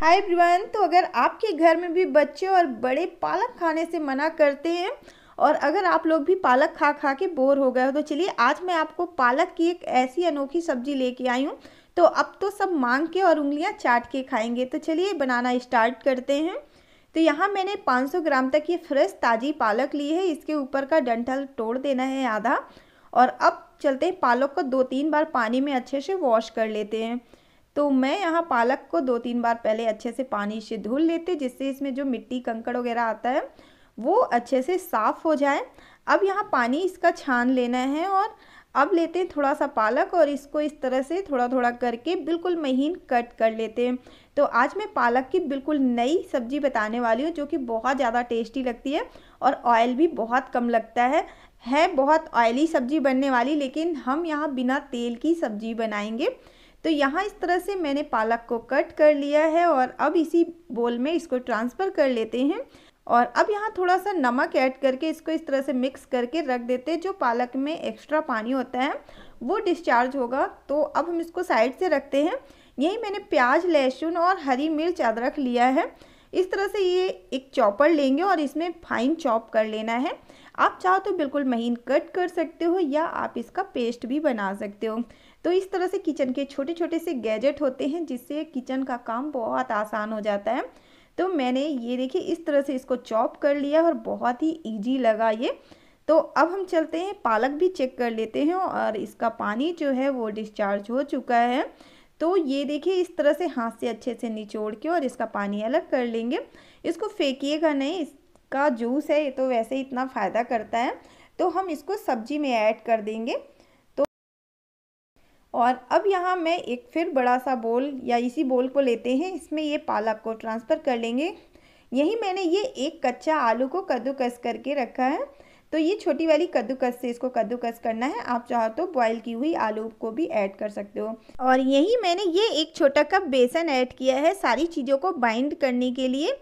hi everyone तो अगर आपके घर में भी बच्चे और बड़े पालक खाने से मना करते हैं और अगर आप लोग भी पालक खा खा के बोर हो गए हो तो चलिए आज मैं आपको पालक की एक ऐसी अनोखी सब्जी लेके आई हूँ तो अब तो सब मांग के और उंगलियाँ चाट के खाएंगे तो चलिए बनाना स्टार्ट करते हैं तो यहाँ मैंने 500 ग्राम तक ये फ्रेश ताज़ी पालक ली है इसके ऊपर का डंठल तोड़ देना है आधा और अब चलते हैं पालक को दो तीन बार पानी में अच्छे से वॉश कर लेते हैं तो मैं यहाँ पालक को दो तीन बार पहले अच्छे से पानी से धुल लेते जिससे इसमें जो मिट्टी कंकड़ वगैरह आता है वो अच्छे से साफ़ हो जाए अब यहाँ पानी इसका छान लेना है और अब लेते हैं थोड़ा सा पालक और इसको इस तरह से थोड़ा थोड़ा करके बिल्कुल महीन कट कर लेते हैं तो आज मैं पालक की बिल्कुल नई सब्जी बताने वाली हूँ जो कि बहुत ज़्यादा टेस्टी लगती है और ऑयल भी बहुत कम लगता है है बहुत ऑयली सब्जी बनने वाली लेकिन हम यहाँ बिना तेल की सब्जी बनाएंगे तो यहाँ इस तरह से मैंने पालक को कट कर लिया है और अब इसी बोल में इसको ट्रांसफ़र कर लेते हैं और अब यहाँ थोड़ा सा नमक ऐड करके इसको इस तरह से मिक्स करके रख देते हैं जो पालक में एक्स्ट्रा पानी होता है वो डिस्चार्ज होगा तो अब हम इसको साइड से रखते हैं यही मैंने प्याज लहसुन और हरी मिर्च अदरक लिया है इस तरह से ये एक चॉपर लेंगे और इसमें फाइन चॉप कर लेना है आप चाहो तो बिल्कुल महीन कट कर सकते हो या आप इसका पेस्ट भी बना सकते हो तो इस तरह से किचन के छोटे छोटे से गैजेट होते हैं जिससे किचन का काम बहुत आसान हो जाता है तो मैंने ये देखिए इस तरह से इसको चॉप कर लिया और बहुत ही ईजी लगा ये तो अब हम चलते हैं पालक भी चेक कर लेते हैं और इसका पानी जो है वो डिस्चार्ज हो चुका है तो ये देखिए इस तरह से हाथ से अच्छे से निचोड़ के और इसका पानी अलग कर लेंगे इसको फेंकिएगा नहीं इसका जूस है ये तो वैसे इतना फ़ायदा करता है तो हम इसको सब्जी में ऐड कर देंगे और अब यहाँ मैं एक फिर बड़ा सा बोल या इसी बोल को लेते हैं इसमें ये पालक को ट्रांसफ़र कर लेंगे यही मैंने ये एक कच्चा आलू को कद्दूकस करके रखा है तो ये छोटी वाली कद्दूकस से इसको कद्दूकस करना है आप चाहो तो बॉईल की हुई आलू को भी ऐड कर सकते हो और यही मैंने ये एक छोटा कप बेसन ऐड किया है सारी चीज़ों को बाइंड करने के लिए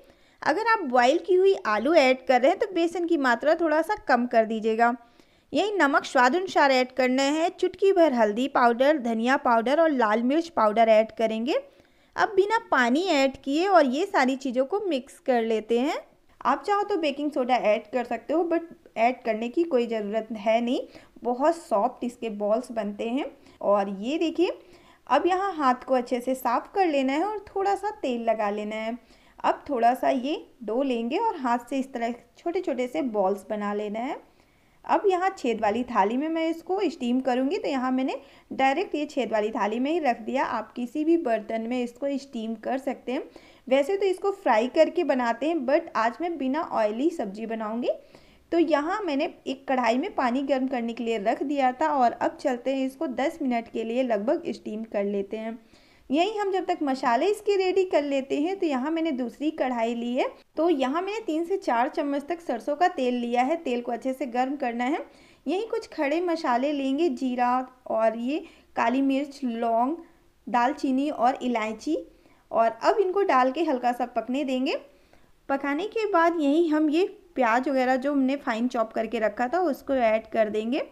अगर आप बॉईल की हुई आलू ऐड कर रहे हैं तो बेसन की मात्रा थोड़ा सा कम कर दीजिएगा यही नमक अनुसार ऐड करना है चुटकी भर हल्दी पाउडर धनिया पाउडर और लाल मिर्च पाउडर ऐड करेंगे अब बिना पानी ऐड किए और ये सारी चीज़ों को मिक्स कर लेते हैं आप चाहो तो बेकिंग सोडा ऐड कर सकते हो बट ऐड करने की कोई ज़रूरत है नहीं बहुत सॉफ्ट इसके बॉल्स बनते हैं और ये देखिए अब यहाँ हाथ को अच्छे से साफ़ कर लेना है और थोड़ा सा तेल लगा लेना है अब थोड़ा सा ये डो लेंगे और हाथ से इस तरह छोटे छोटे से बॉल्स बना लेना है अब यहाँ छेद वाली थाली में मैं इसको स्टीम करूँगी तो यहाँ मैंने डायरेक्ट ये छेद वाली थाली में ही रख दिया आप किसी भी बर्तन में इसको स्टीम कर सकते हैं वैसे तो इसको फ्राई करके बनाते हैं बट आज मैं बिना ऑयली सब्जी बनाऊँगी तो यहाँ मैंने एक कढ़ाई में पानी गर्म करने के लिए रख दिया था और अब चलते हैं इसको दस मिनट के लिए लगभग स्टीम कर लेते हैं यही हम जब तक मसाले इसके रेडी कर लेते हैं तो यहाँ मैंने दूसरी कढ़ाई ली है तो यहाँ मैंने तीन से चार चम्मच तक सरसों का तेल लिया है तेल को अच्छे से गर्म करना है यहीं कुछ खड़े मसाले लेंगे जीरा और ये काली मिर्च लौंग दालचीनी और इलायची और अब इनको डाल के हल्का सा पकने देंगे पकाने के बाद यही हम ये प्याज वगैरह जो हमने फाइन चॉप करके रखा था उसको ऐड कर देंगे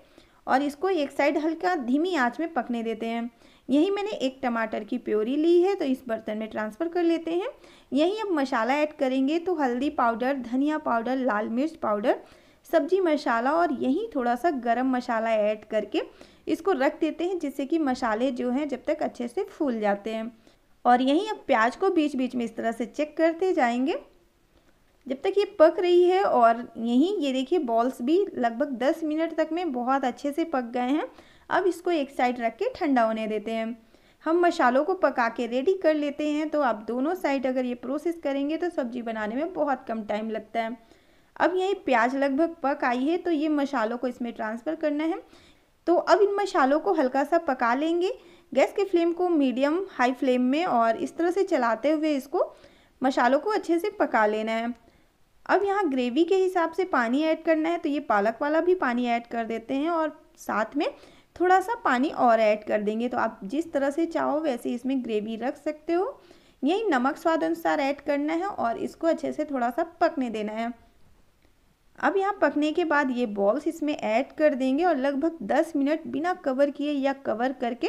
और इसको एक साइड हल्का धीमी आंच में पकने देते हैं यही मैंने एक टमाटर की प्योरी ली है तो इस बर्तन में ट्रांसफ़र कर लेते हैं यहीं अब मसाला ऐड करेंगे तो हल्दी पाउडर धनिया पाउडर लाल मिर्च पाउडर सब्जी मसाला और यहीं थोड़ा सा गरम मसाला ऐड करके इसको रख देते हैं जिससे कि मसाले जो हैं जब तक अच्छे से फूल जाते हैं और यहीं अब प्याज को बीच बीच में इस तरह से चेक करते जाएंगे जब तक ये पक रही है और यहीं ये देखिए बॉल्स भी लगभग 10 मिनट तक में बहुत अच्छे से पक गए हैं अब इसको एक साइड रख के ठंडा होने देते हैं हम मसालों को पका के रेडी कर लेते हैं तो आप दोनों साइड अगर ये प्रोसेस करेंगे तो सब्ज़ी बनाने में बहुत कम टाइम लगता है अब यही प्याज लगभग पक आई है तो ये मसालों को इसमें ट्रांसफ़र करना है तो अब इन मसालों को हल्का सा पका लेंगे गैस के फ्लेम को मीडियम हाई फ्लेम में और इस तरह से चलाते हुए इसको मसालों को अच्छे से पका लेना है अब यहाँ ग्रेवी के हिसाब से पानी ऐड करना है तो ये पालक वाला भी पानी ऐड कर देते हैं और साथ में थोड़ा सा पानी और ऐड कर देंगे तो आप जिस तरह से चाहो वैसे इसमें ग्रेवी रख सकते हो यही नमक स्वाद अनुसार ऐड करना है और इसको अच्छे से थोड़ा सा पकने देना है अब यहाँ पकने के बाद ये बॉल्स इसमें ऐड कर देंगे और लगभग दस मिनट बिना कवर किए या कवर करके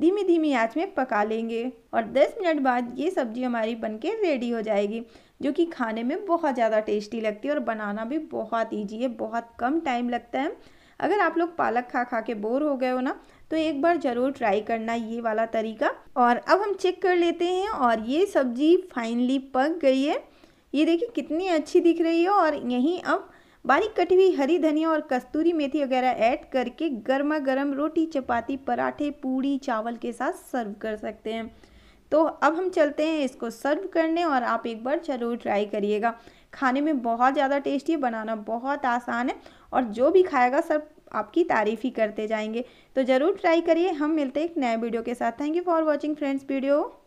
धीमी धीमी आंच में पका लेंगे और 10 मिनट बाद ये सब्ज़ी हमारी बनके रेडी हो जाएगी जो कि खाने में बहुत ज़्यादा टेस्टी लगती है और बनाना भी बहुत ईजी है बहुत कम टाइम लगता है अगर आप लोग पालक खा खा के बोर हो गए हो ना तो एक बार ज़रूर ट्राई करना ये वाला तरीका और अब हम चेक कर लेते हैं और ये सब्ज़ी फाइनली पक गई है ये देखिए कितनी अच्छी दिख रही है और यहीं अब बारीक कटी हुई हरी धनिया और कस्तूरी मेथी वगैरह ऐड करके गर्मा गर्म रोटी चपाती पराठे पूड़ी चावल के साथ सर्व कर सकते हैं तो अब हम चलते हैं इसको सर्व करने और आप एक बार ज़रूर ट्राई करिएगा खाने में बहुत ज़्यादा टेस्टी बनाना बहुत आसान है और जो भी खाएगा सब आपकी तारीफ़ ही करते जाएंगे तो ज़रूर ट्राई करिए हम मिलते हैं एक नए वीडियो के साथ thank you for watching friends video